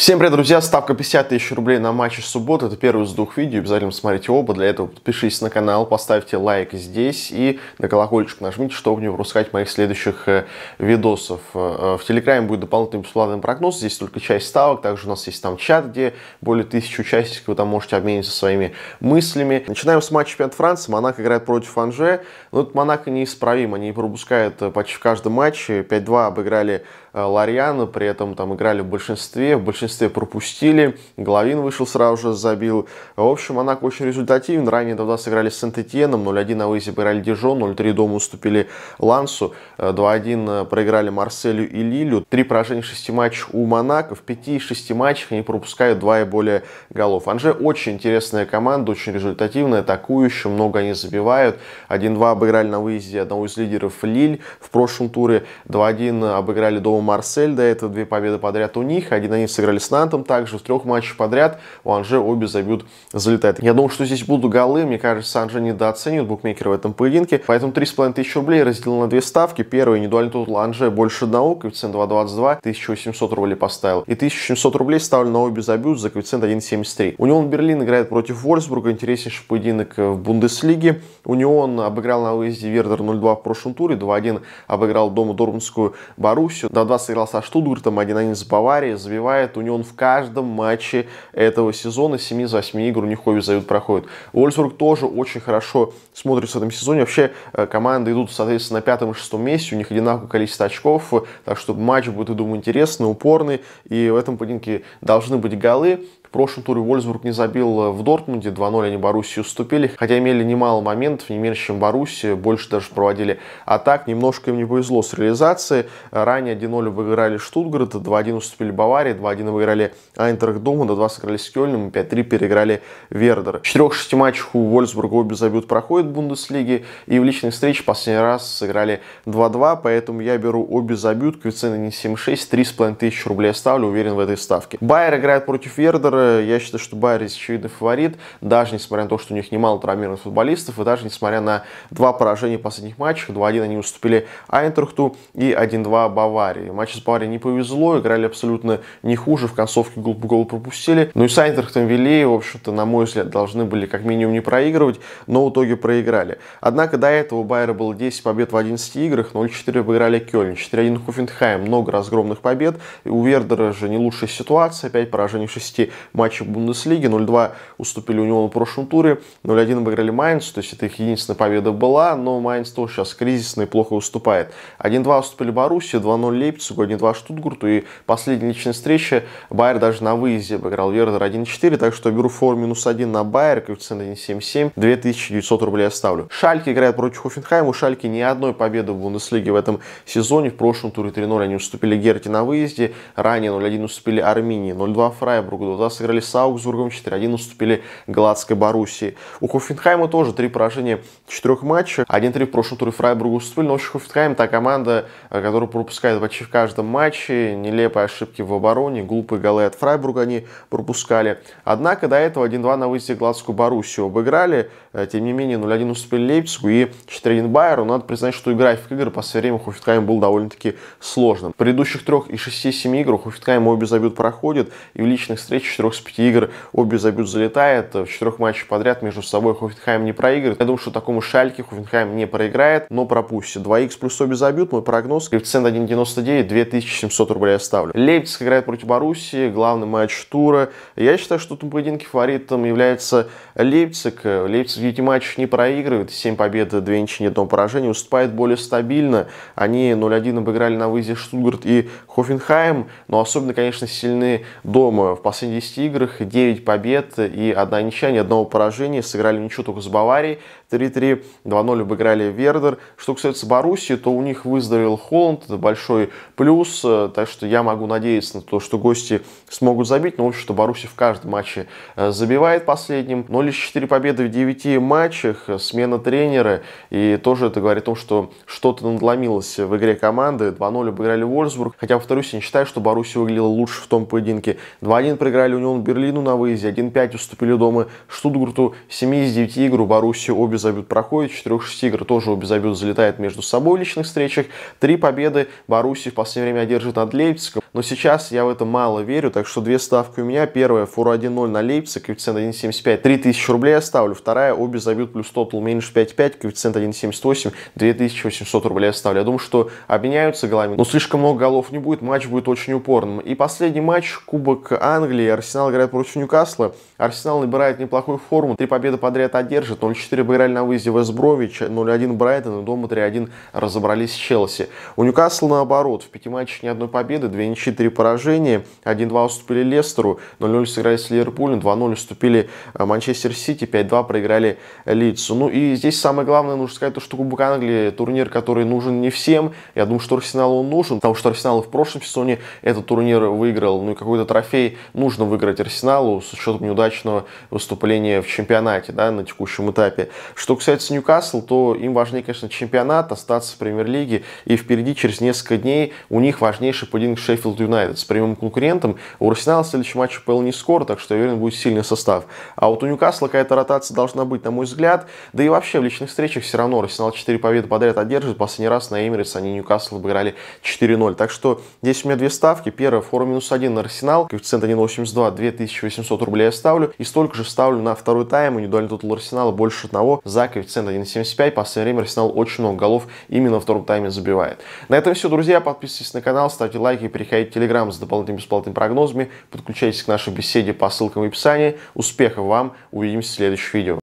Всем привет, друзья! Ставка 50 тысяч рублей на матче субботы. Это первый из двух видео. Обязательно смотрите оба. Для этого подпишитесь на канал, поставьте лайк здесь и на колокольчик нажмите, чтобы не пропускать моих следующих э, видосов. Э, э, в Телеграме будет дополнительный бесплатный прогноз. Здесь только часть ставок. Также у нас есть там чат, где более тысячи участников. Вы там можете обмениться своими мыслями. Начинаем с матча чемпионата Франции. Монако играет против Анже. Но этот Монако неисправим. Они пропускают почти в каждом матче. 5-2 обыграли Лариана. При этом там играли в большинстве. В большинстве первенстве пропустили. Главин вышел сразу же, забил. В общем, Монако очень результативен. Ранее тогда сыграли с Сент-Этьеном. 0-1 на выезде проиграли Дижон. 0-3 дома уступили Лансу. 2-1 э, проиграли Марселю и Лилю. Три поражения в шести матчах у Монако. В пяти из шести матчах они пропускают два и более голов. Анже очень интересная команда, очень результативная, атакующая. Много они забивают. 1-2 обыграли на выезде одного из лидеров Лиль в прошлом туре. 2-1 обыграли дома Марсель. До этого две победы подряд у них. 1-1 сыграли с Нантом также в трех матчах подряд. У Анже обе забьют, залетает. Я думаю, что здесь будут голы. Мне кажется, Анже недооценивает букмекеры в этом поединке. Поэтому 3,5 тысячи рублей разделил на две ставки. Первый индивидуальный тотал Анже больше одного, коэффициент 2,22, 1800 рублей поставил. И 1700 рублей ставлю на обе забьют за коэффициент 1,73. него Берлин играет против Вольсбурга. Интереснейший поединок в Бундеслиге. У него он обыграл на выезде Вердер 0-2 в прошлом туре, 2-1 обыграл дома Дормунскую Боруссию, 2-2 сыграл со Штутгартом, 1-1 с Баварией, забивает Унион он в каждом матче этого сезона. 7 за 8 игр у них обе зают проходит. Уольсбург тоже очень хорошо смотрится в этом сезоне. Вообще э, команды идут, соответственно, на пятом и шестом месте. У них одинаковое количество очков. Э, так что матч будет, я думаю, интересный, упорный. И в этом поединке должны быть голы. В прошлом туре Вольсбург не забил э, в Дортмунде, 2-0 они Боруссии уступили, хотя имели немало моментов, не меньше, чем Боруссия, больше даже проводили атак, немножко им не повезло с реализацией, ранее 1-0 выиграли Штутгарт, 2-1 уступили Баварии, 2-1 выиграли Айнтрах Дома, 2-2 сыграли с Кёльном, 5-3 переиграли Вердер. В 4-6 матчах у Вольсбурга обе забьют проходит в Бундеслиге, и в личной встрече последний раз сыграли 2-2, поэтому я беру обе забьют, коэффициент не 7-6, 3,5 тысячи рублей ставлю, уверен в этой ставке. Байер играет против Вердера, Лестер, я считаю, что Байер очевидный фаворит, даже несмотря на то, что у них немало травмированных футболистов, и даже несмотря на два поражения в последних матчах, 2-1 они уступили Айнтрахту и 1-2 Баварии. Матч с Баварией не повезло, играли абсолютно не хуже, в концовке гол, гол пропустили. Ну и с Айнтрухтом вели, в общем-то, на мой взгляд, должны были как минимум не проигрывать, но в итоге проиграли. Однако до этого у Байера было 10 побед в 11 играх, 0-4 выиграли Кёльн, 4-1 Хофенхайм, много разгромных побед. У Вердера же не лучшая ситуация, 5 поражений в 6 матче Бундеслиги. 0-2 уступили него на прошлом туре, 0-1 выиграли Майнц, то есть это их единственная победа была, но Майнц тоже сейчас кризисный, и плохо уступает. 1-2 уступили Баруси, 2-0 Лейпцигу, 1-2 Штутгарту и последняя личная встреча Байер даже на выезде обыграл Вердер 1-4, так что я беру фор минус 1 на Байер, коэффициент 1.77, 2900 рублей оставлю. Шальки играет против Хофенхайма, у Шальки ни одной победы в Бундеслиге в этом сезоне, в прошлом туре 3-0 они уступили Герти на выезде, ранее 0-1 уступили Армении, 0-2 Фрайбургу, 2 сыграли с Аугсбургом, 4-1 уступили Гладской Боруссии. У Хофенхайма тоже три поражения в четырех матчах. 1-3 в прошлом туре Фрайбургу уступили. Но вообще Хофенхайм та команда, э, которая пропускает почти в каждом матче. Нелепые ошибки в обороне, глупые голы от Фрайбурга они пропускали. Однако до этого 1-2 на выезде Гладскую Боруссию обыграли. Э, тем не менее, 0-1 уступили Лейпцигу и 4-1 Байеру. Надо признать, что график игр по сфере Хофенхайм был довольно-таки сложным. В предыдущих трех и шести-семи играх Хофенхайм обе забьют проходит и в личных встречах четырех четырех с игр обе забьют залетает. Э, в четырех матчах подряд между собой Хофенхайм не проиграет. Я думаю, что такому Шальке Хофенхайм не проиграет, но пропустит. 2х плюс обе забьют. Мой прогноз. Коэффициент 1.99, 2700 рублей я ставлю. Лейпциг играет против Боруссии. Главный матч тура. Я считаю, что в этом поединке фаворитом является Лейпциг. Э, Лейпциг в 9 матчах не проигрывает. 7 побед, 2 ничьи, ни одного поражения. Уступает более стабильно. Они 0-1 обыграли на выезде Штутгарт и Хофенхайм. Но особенно, конечно, сильны дома. В последние 10 играх 9 побед и одна ничья, ни одного поражения. Сыграли ничего только с Баварией 3-3, 2-0 обыграли Вердер. Что касается Боруссии, то у них выздоровел Холланд, это большой плюс, так что я могу надеяться на то, что гости смогут забить, но в общем, что Боруссия в каждом матче э, забивает последним. Но лишь 4 победы в 9 матчах, э, смена тренера, и тоже это говорит о том, что что-то надломилось в игре команды. 2-0 обыграли Вольсбург, хотя, повторюсь, я не считаю, что Боруссия выглядела лучше в том поединке. 2-1 проиграли у него 1 Берлину на выезде, 1-5 уступили дома Штутгарту, 7 из 9 игр у Баруси обе забьют проходит, 4-6 игр тоже обе забьют залетает между собой в личных встречах, 3 победы Баруси в последнее время одержит над Лейпцигом, но сейчас я в это мало верю, так что две ставки у меня, первая фура 1-0 на Лейпциг, коэффициент 1.75, 3000 рублей я ставлю, вторая обе забьют плюс тотал меньше 5.5, коэффициент 1.78, 2800 рублей я ставлю, я думаю, что обменяются голами, но слишком много голов не будет, матч будет очень упорным. И последний матч, Кубок Англии, Арсенал Арсенал играет против Ньюкасла. Арсенал набирает неплохую форму. Три победы подряд одержит. 0-4 обыграли на выезде в Эсбрович. 0-1 Брайтон. И дома 3-1 разобрались с Челси. У Ньюкасла наоборот. В пяти матчах ни одной победы. Две ничьи, три поражения. 1-2 уступили Лестеру. 0-0 сыграли с Ливерпулем. 2-0 уступили э, Манчестер Сити. 5-2 проиграли Лидсу. Ну и здесь самое главное, нужно сказать, то, что Кубок Англии турнир, который нужен не всем. Я думаю, что Арсеналу он нужен. Потому что Арсенал в прошлом сезоне этот турнир выиграл. Ну и какой-то трофей нужно выиграть выиграть Арсеналу с учетом неудачного выступления в чемпионате да, на текущем этапе. Что касается Ньюкасл, то им важнее, конечно, чемпионат, остаться в премьер-лиге. И впереди, через несколько дней, у них важнейший поединок Шеффилд Юнайтед с прямым конкурентом. У Арсенала следующий матч ПЛ не скоро, так что, я уверен, будет сильный состав. А вот у Ньюкасла какая-то ротация должна быть, на мой взгляд. Да и вообще в личных встречах все равно Арсенал 4 победы подряд одержит. Последний раз на Эмирис они Ньюкасл обыграли 4-0. Так что здесь у меня две ставки. Первая, фора минус 1 на Арсенал, коэффициент 1.82 на 2800 рублей я ставлю. И столько же ставлю на второй тайм. Индивидуальный тотал Арсенала больше одного. За коэффициент 1.75. В последнее время Арсенал очень много голов именно во втором тайме забивает. На этом все, друзья. Подписывайтесь на канал, ставьте лайки, переходите в Телеграм с дополнительными бесплатными прогнозами. Подключайтесь к нашей беседе по ссылкам в описании. Успехов вам. Увидимся в следующем видео.